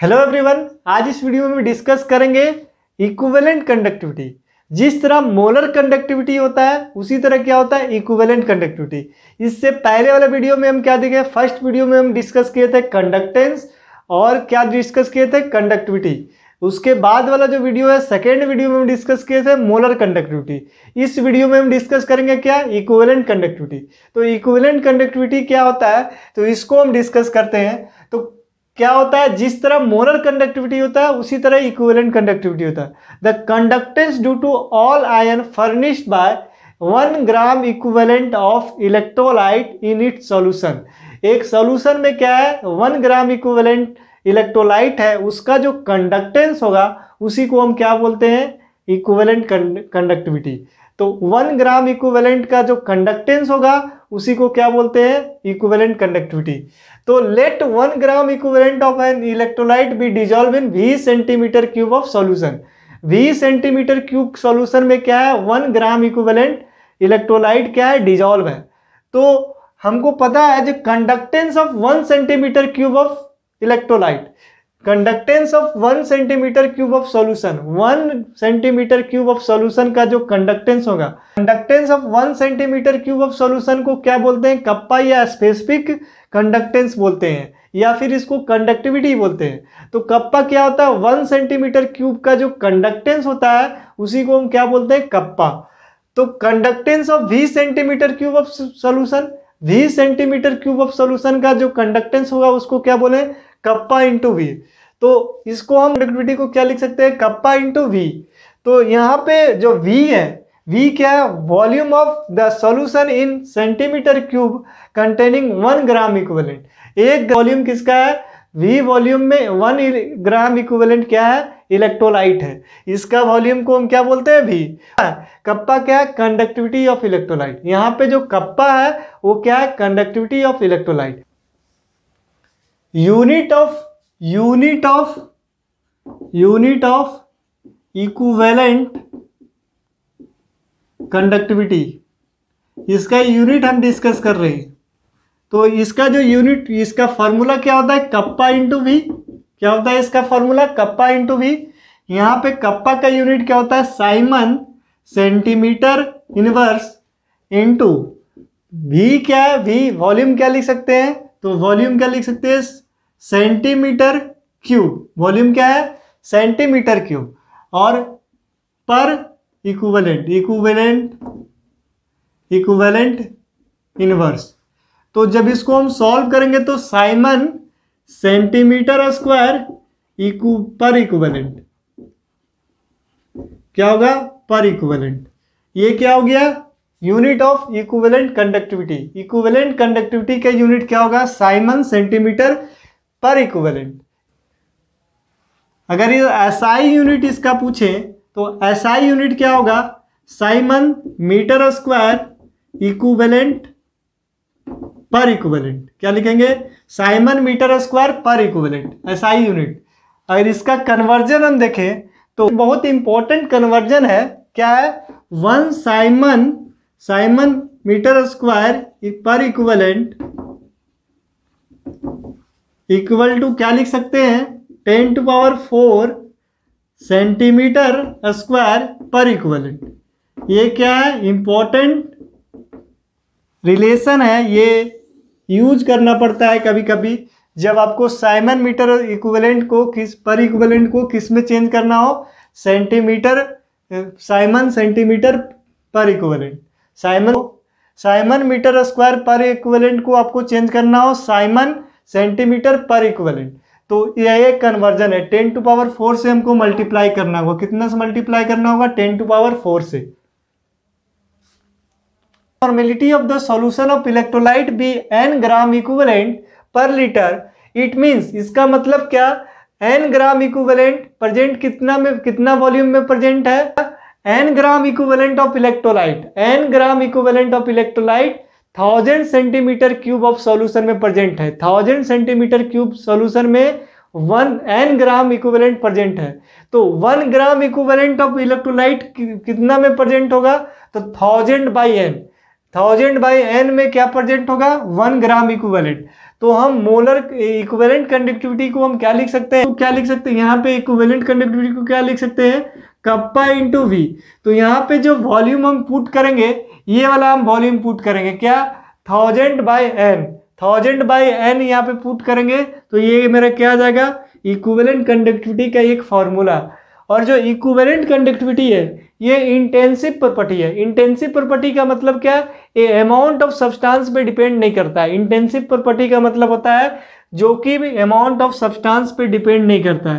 hello everyone आज इस video में डिस्कस करेंगे इक्विवेलेंट कंडक्टिविटी जिस तरह मोलर कंडक्टिविटी होता है उसी तरह क्या होता है इक्विवेलेंट कंडक्टिविटी इससे पहले वाले वीडियो में हम क्या देखे फर्स्ट वीडियो में हम डिस्कस किए थे कंडक्टेंस और क्या डिस्कस किए थे कंडक्टिविटी उसके बाद वाला जो वीडियो है सेकेंड वीडियो में हम डिस्कस किए थे मोलर कंडक्टिविटी इस वीडियो में हम डिस्कस करेंगे क्या इक्विवेलेंट कंडक्टिविटी तो इक्विवेलेंट कंडक्टिविटी क्या होता है तो इसको हम डिस्कस करते हैं तो क्या होता है जिस तरह मोरल कंडक्टिविटी होता है उसी तरह इक्विवेलेंट कंडक्टिविटी होता है the conductance due to all ion furnished by one gram equivalent of electrolyte in it solution एक सॉल्यूशन में क्या है वन ग्राम इक्विवेलेंट इलेक्ट्रोलाइट है उसका जो कंडक्टेंस होगा उसी को हम क्या बोलते हैं इक्विवेलेंट कंडक्टिविटी तो वन ग्राम इक्विवेलेंट का जो कंडक्टेंस होगा उसी को क्या बोलते हैं इक्विवेलेंट कंडक्टिविटी तो let one gram equivalent of an electrolyte be dissolve in V centimetre cube of solution V centimetre cube solution में क्या है वन ग्राम इक्विवेलेंट इलेक्ट्रोलाइट क्या है डिजोल्व है तो हमको पता है जो conductance of one centimetre cube of electrolyte conductance of one centimetre cube of solution one centimetre cube of solution का जो कंडक्टेंस होगा conductance of one centimetre cube of solution को क्या बोलते हैं कप्पा या स्पेसिफिक कंडक्टेंस बोलते हैं या फिर इसको कंडक्टिविटी बोलते हैं तो कप्पा क्या होता है वन सेंटीमीटर क्यूब का जो कंडक्टेंस होता है उसी को हम क्या बोलते हैं कप्पा तो conductance of V centimetre cube of solution V centimetre cube of solution का जो कंडक्टेंस होगा उसको क्या बोले कप्पा इंटू वी तो इसको हम कंडक्टिविटी को क्या लिख सकते हैं कप्पा इंटू वी तो यहाँ पे जो वी है वी क्या है volume of the solution in centimetre cube containing one gram equivalent एक वॉल्यूम किसका है वी वॉल्यूम में वन ग्राम इक्विवेलेंट क्या है इलेक्ट्रोलाइट है इसका वॉल्यूम को हम क्या बोलते हैं भी कप्पा क्या है कंडक्टिविटी ऑफ इलेक्ट्रोलाइट यहाँ पे जो कप्पा है वो क्या है conductivity of electrolyte unit of unit of unit of equivalent conductivity इसका यूनिट हम डिस्कस कर रहे हैं तो इसका जो यूनिट इसका फॉर्मूला क्या होता है कप्पा इंटू वी क्या होता है इसका फॉर्मूला कप्पा इंटू वी यहाँ पे कप्पा का यूनिट क्या होता है siemens centimetre inverse into V क्या है वी वॉल्यूम क्या लिख सकते हैं तो वॉल्यूम क्या लिख सकते हैं सेंटीमीटर क्यूब वॉल्यूम क्या है सेंटीमीटर क्यूब और पर इक्विवेलेंट इक्विवेलेंट इक्विवेलेंट इनवर्स तो जब इसको हम सॉल्व करेंगे तो साइमन सेंटीमीटर स्क्वायर इक्व पर इक्वलेंट क्या होगा पर इक्वलेंट ये क्या हो गया unit of equivalent conductivity equivalent conductivity का यूनिट क्या होगा साइमन सेंटीमीटर पर इक्वेलेंट अगर ये एसआई यूनिट इसका पूछे तो एसआई यूनिट क्या होगा साइमन मीटर स्क्वायर इक्वेलेंट पर इक्विवेलेंट क्या लिखेंगे साइमन मीटर स्क्वायर पर इक्विवेलेंट ऐसा ही यूनिट अगर इसका कन्वर्जन हम देखें तो बहुत इंपॉर्टेंट कन्वर्जन है क्या है one siemens siemens metre square पर इक्विवेलेंट इक्वल टू क्या लिख सकते हैं ten to power four centimetre square पर इक्वलेंट ये क्या है इंपॉर्टेंट रिलेशन है ये यूज करना पड़ता है कभी कभी जब आपको साइमन मीटर इक्वलेंट को किस पर इक्वलेंट को किस में चेंज करना हो सेंटीमीटर साइमन सेंटीमीटर पर equivalent siemens siemens metre square पर इक्वलेंट को आपको चेंज करना हो साइमन सेंटीमीटर पर इक्वलेंट तो यह एक कन्वर्जन है टेन टू पावर फोर से हमको मल्टीप्लाई करना होगा कितना से मल्टीप्लाई करना होगा टेन टू पावर फोर से normality of the solution of electrolyte be N gram equivalent पर लीटर इट means इसका मतलब क्या एन ग्राम इक्वलेंट प्रेजेंट कितना में कितना वॉल्यूम में प्रेजेंट है N gram equivalent of electrolyte N gram equivalent of electrolyte thousand centimetre cube of solution में प्रेजेंट है थाउजेंड सेंटीमीटर क्यूब सॉल्यूशन में one N gram equivalent present है तो one gram equivalent of electrolyte कितना में present होगा तो thousand by N thousand by N में क्या प्रेजेंट होगा वन ग्राम इक्वेलेंट तो हम मोलर इक्वेलेंट कंडक्टिविटी को हम क्या लिख सकते हैं तो क्या लिख सकते हैं यहाँ पे इक्वेलेंट कंडक्टिविटी को क्या लिख सकते हैं कप्पा इंटू वी तो यहाँ पे जो वॉल्यूम हम पुट करेंगे ये वाला हम वॉल्यूम पुट करेंगे क्या thousand by N thousand by N यहाँ पे पुट करेंगे तो ये मेरा क्या आ जाएगा इक्वेलेंट कंडक्टिविटी का एक फॉर्मूला और जो इक्वेलेंट कंडक्टिविटी है ये इंटेंसिव प्रॉपर्टी है इंटेंसिव प्रॉपर्टी का मतलब क्या ये अमाउंट ऑफ सब्सटेंस पे डिपेंड नहीं करता है इंटेंसिव प्रॉपर्टी का मतलब होता है जो कि भी अमाउंट ऑफ सब्सटेंस पे डिपेंड नहीं करता है